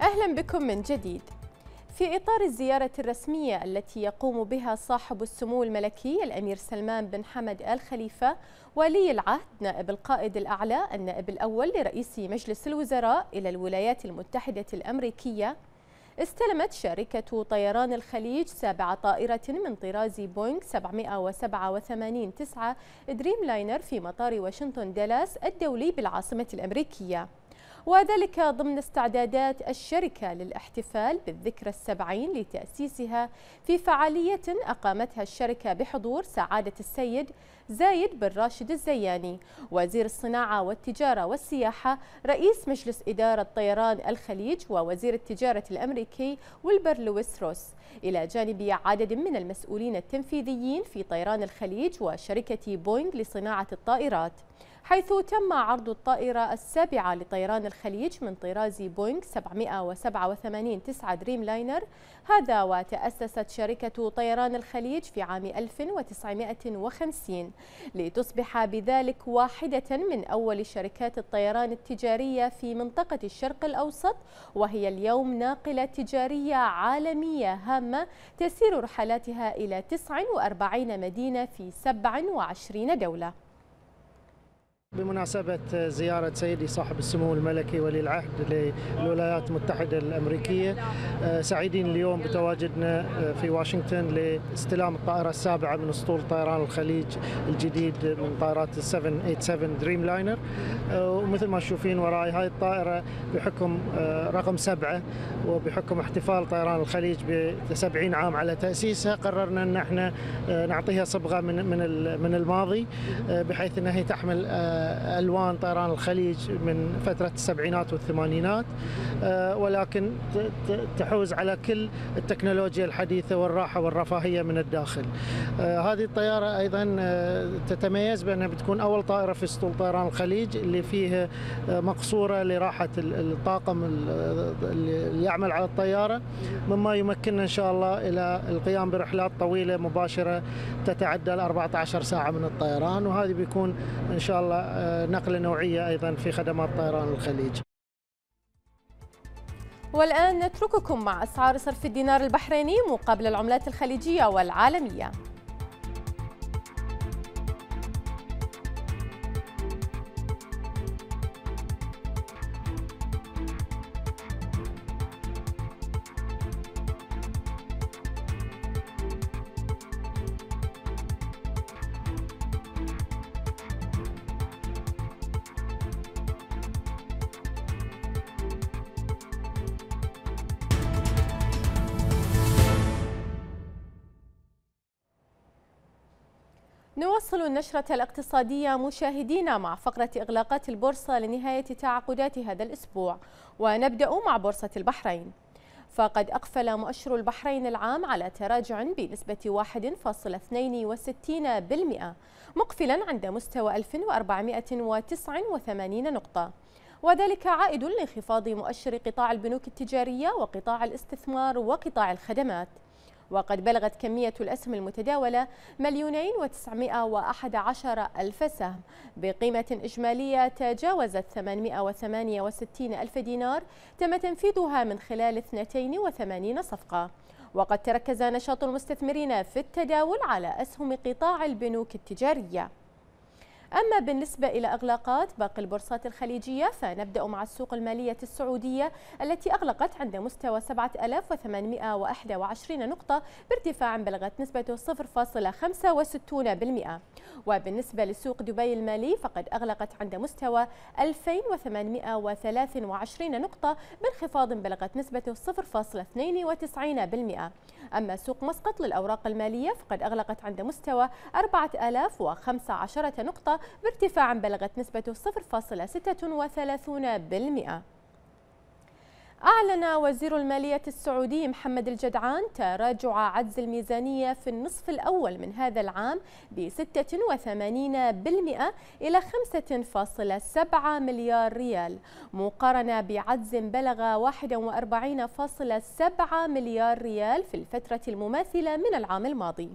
أهلا بكم من جديد في إطار الزيارة الرسمية التي يقوم بها صاحب السمو الملكي الأمير سلمان بن حمد آل خليفة ولي العهد نائب القائد الأعلى النائب الأول لرئيس مجلس الوزراء إلى الولايات المتحدة الأمريكية استلمت شركة طيران الخليج سابع طائرة من طراز بوينغ 787 9 دريم لاينر في مطار واشنطن دالاس الدولي بالعاصمة الأمريكية وذلك ضمن استعدادات الشركة للاحتفال بالذكرى السبعين لتأسيسها في فعالية أقامتها الشركة بحضور سعادة السيد زايد بن راشد الزياني وزير الصناعة والتجارة والسياحة رئيس مجلس إدارة طيران الخليج ووزير التجارة الأمريكي ويلبر لويس روس إلى جانب عدد من المسؤولين التنفيذيين في طيران الخليج وشركة بوينغ لصناعة الطائرات حيث تم عرض الطائرة السابعة لطيران الخليج من طراز بوينغ 787 9 دريم لاينر هذا وتأسست شركة طيران الخليج في عام 1950 لتصبح بذلك واحدة من أول شركات الطيران التجارية في منطقة الشرق الأوسط وهي اليوم ناقلة تجارية عالمية هامة تسير رحلاتها إلى 49 مدينة في 27 دولة بمناسبة زيارة سيدي صاحب السمو الملكي ولي العهد للولايات المتحدة الأمريكية آه، سعيدين اليوم بتواجدنا آه، في واشنطن لاستلام الطائرة السابعة من أسطول طيران الخليج الجديد من طائرات 787 دريم لاينر آه، ومثل ما تشوفين وراي هاي الطائرة بحكم رقم سبعة وبحكم احتفال طيران الخليج ب 70 عام على تأسيسها قررنا أن احنا نعطيها صبغة من من الماضي بحيث أنها هي تحمل ألوان طيران الخليج من فترة السبعينات والثمانينات آه، ولكن تحوز على كل التكنولوجيا الحديثة والراحة والرفاهية من الداخل آه، هذه الطيارة أيضا آه، تتميز بأنها بتكون أول طائرة في اسطول طيران الخليج اللي فيه مقصورة لراحة الطاقم اللي يعمل على الطيارة مما يمكننا إن شاء الله إلى القيام برحلات طويلة مباشرة تتعدى ال 14 ساعة من الطيران وهذه بيكون إن شاء الله ونقله نوعيه ايضا في خدمات طيران الخليج. والان نترككم مع اسعار صرف الدينار البحريني مقابل العملات الخليجيه والعالميه. نواصل النشرة الاقتصادية مشاهدينا مع فقرة إغلاقات البورصة لنهاية تعاقدات هذا الأسبوع ونبدأ مع بورصة البحرين فقد أقفل مؤشر البحرين العام على تراجع بنسبة 1.62% مقفلا عند مستوى 1489 نقطة وذلك عائد لانخفاض مؤشر قطاع البنوك التجارية وقطاع الاستثمار وقطاع الخدمات وقد بلغت كمية الأسهم المتداولة مليونين وتسعمائة وأحد عشر ألف سهم بقيمة إجمالية تجاوزت وستين ألف دينار تم تنفيذها من خلال 82 صفقة وقد تركز نشاط المستثمرين في التداول على أسهم قطاع البنوك التجارية أما بالنسبة إلى إغلاقات باقي البورصات الخليجية فنبدأ مع السوق المالية السعودية التي أغلقت عند مستوى 7821 نقطة بارتفاع بلغت نسبته 0.65% وبالنسبة لسوق دبي المالي فقد أغلقت عند مستوى 2823 نقطة بانخفاض بلغت نسبته 0.92% أما سوق مسقط للأوراق المالية فقد أغلقت عند مستوى 4015 نقطة بارتفاع بلغت نسبته 0.36% أعلن وزير المالية السعودي محمد الجدعان تراجع عجز الميزانية في النصف الأول من هذا العام ب 86% إلى 5.7 مليار ريال مقارنة بعجز بلغ 41.7 مليار ريال في الفترة المماثلة من العام الماضي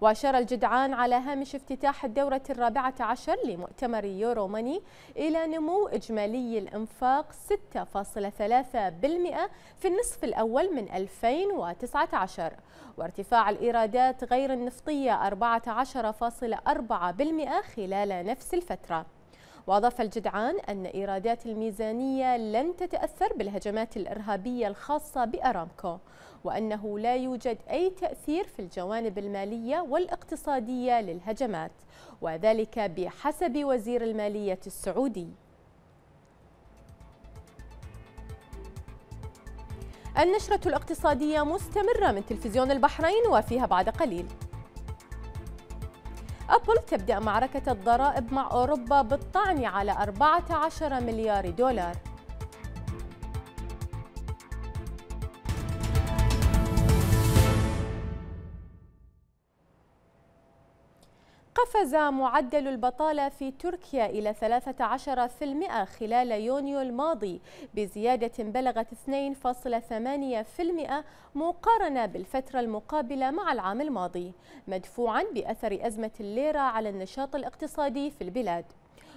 وأشار الجدعان على هامش افتتاح الدورة الرابعة عشر لمؤتمر يورو ماني إلى نمو إجمالي الإنفاق 6.3% في النصف الأول من 2019 وارتفاع الإيرادات غير النفطية 14.4% خلال نفس الفترة وأضاف الجدعان أن إيرادات الميزانية لن تتأثر بالهجمات الإرهابية الخاصة بأرامكو وأنه لا يوجد أي تأثير في الجوانب المالية والاقتصادية للهجمات وذلك بحسب وزير المالية السعودي النشرة الاقتصادية مستمرة من تلفزيون البحرين وفيها بعد قليل أبل تبدأ معركة الضرائب مع أوروبا بالطعن على 14 مليار دولار قفز معدل البطالة في تركيا إلى 13% خلال يونيو الماضي بزيادة بلغت 2.8% مقارنة بالفترة المقابلة مع العام الماضي مدفوعا بأثر أزمة الليرة على النشاط الاقتصادي في البلاد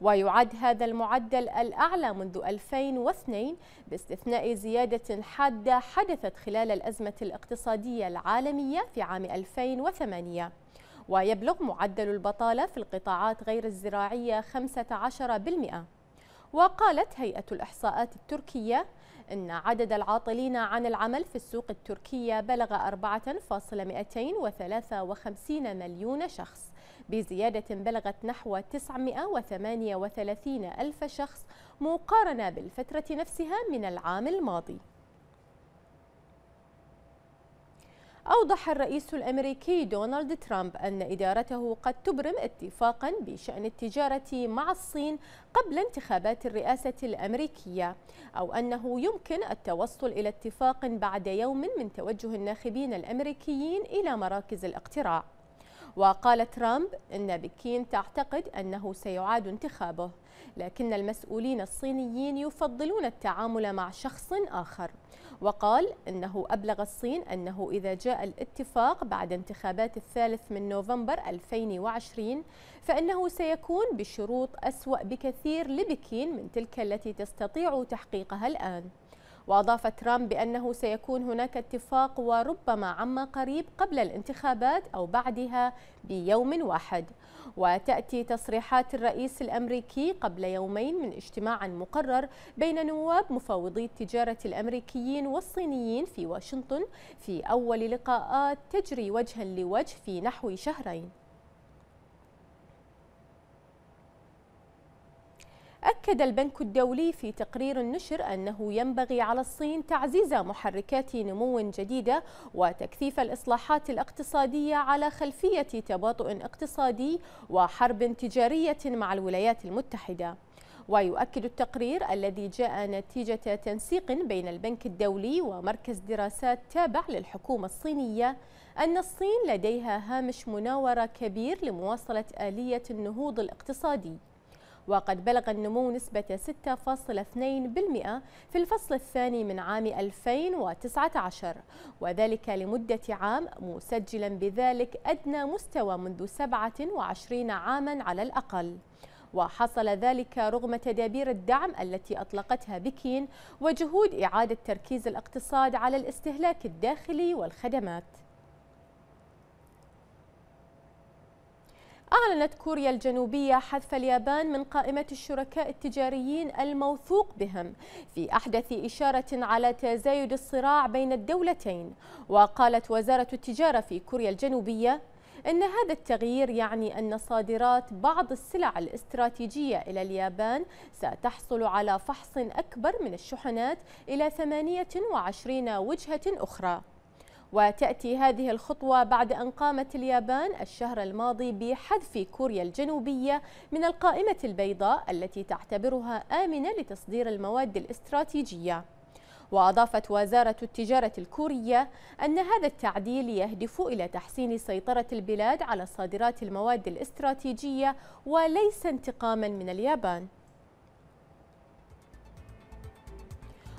ويعد هذا المعدل الأعلى منذ 2002 باستثناء زيادة حادة حدثت خلال الأزمة الاقتصادية العالمية في عام 2008 ويبلغ معدل البطالة في القطاعات غير الزراعية 15% وقالت هيئة الإحصاءات التركية إن عدد العاطلين عن العمل في السوق التركية بلغ 4,253 مليون شخص بزيادة بلغت نحو 938 ألف شخص مقارنة بالفترة نفسها من العام الماضي أوضح الرئيس الأمريكي دونالد ترامب أن إدارته قد تبرم اتفاقا بشأن التجارة مع الصين قبل انتخابات الرئاسة الأمريكية أو أنه يمكن التوصل إلى اتفاق بعد يوم من توجه الناخبين الأمريكيين إلى مراكز الاقتراع وقال ترامب أن بكين تعتقد أنه سيعاد انتخابه لكن المسؤولين الصينيين يفضلون التعامل مع شخص آخر وقال أنه أبلغ الصين أنه إذا جاء الاتفاق بعد انتخابات الثالث من نوفمبر 2020 فإنه سيكون بشروط أسوأ بكثير لبكين من تلك التي تستطيع تحقيقها الآن وأضاف ترامب بأنه سيكون هناك اتفاق وربما عما قريب قبل الانتخابات أو بعدها بيوم واحد وتأتي تصريحات الرئيس الأمريكي قبل يومين من اجتماع مقرر بين نواب مفوضي التجارة الأمريكيين والصينيين في واشنطن في أول لقاءات تجري وجها لوجه في نحو شهرين أكد البنك الدولي في تقرير نشر أنه ينبغي على الصين تعزيز محركات نمو جديدة وتكثيف الإصلاحات الاقتصادية على خلفية تباطؤ اقتصادي وحرب تجارية مع الولايات المتحدة ويؤكد التقرير الذي جاء نتيجة تنسيق بين البنك الدولي ومركز دراسات تابع للحكومة الصينية أن الصين لديها هامش مناورة كبير لمواصلة آلية النهوض الاقتصادي وقد بلغ النمو نسبة 6.2% في الفصل الثاني من عام 2019 وذلك لمدة عام مسجلا بذلك أدنى مستوى منذ 27 عاما على الأقل وحصل ذلك رغم تدابير الدعم التي أطلقتها بكين وجهود إعادة تركيز الاقتصاد على الاستهلاك الداخلي والخدمات أعلنت كوريا الجنوبية حذف اليابان من قائمة الشركاء التجاريين الموثوق بهم في أحدث إشارة على تزايد الصراع بين الدولتين وقالت وزارة التجارة في كوريا الجنوبية إن هذا التغيير يعني أن صادرات بعض السلع الاستراتيجية إلى اليابان ستحصل على فحص أكبر من الشحنات إلى 28 وجهة أخرى وتأتي هذه الخطوة بعد أن قامت اليابان الشهر الماضي بحذف كوريا الجنوبية من القائمة البيضاء التي تعتبرها آمنة لتصدير المواد الاستراتيجية وأضافت وزارة التجارة الكورية أن هذا التعديل يهدف إلى تحسين سيطرة البلاد على صادرات المواد الاستراتيجية وليس انتقاما من اليابان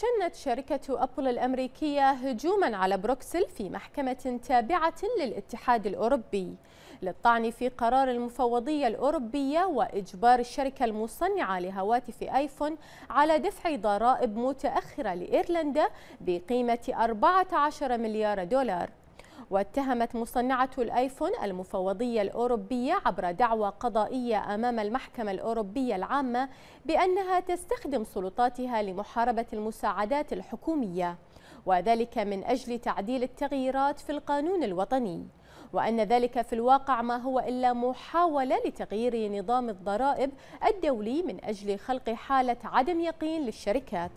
شنت شركة أبل الأمريكية هجوما على بروكسل في محكمة تابعة للاتحاد الأوروبي للطعن في قرار المفوضية الأوروبية وإجبار الشركة المصنعة لهواتف آيفون على دفع ضرائب متأخرة لإيرلندا بقيمة 14 مليار دولار واتهمت مصنعة الآيفون المفوضية الأوروبية عبر دعوى قضائية أمام المحكمة الأوروبية العامة بأنها تستخدم سلطاتها لمحاربة المساعدات الحكومية وذلك من أجل تعديل التغييرات في القانون الوطني وأن ذلك في الواقع ما هو إلا محاولة لتغيير نظام الضرائب الدولي من أجل خلق حالة عدم يقين للشركات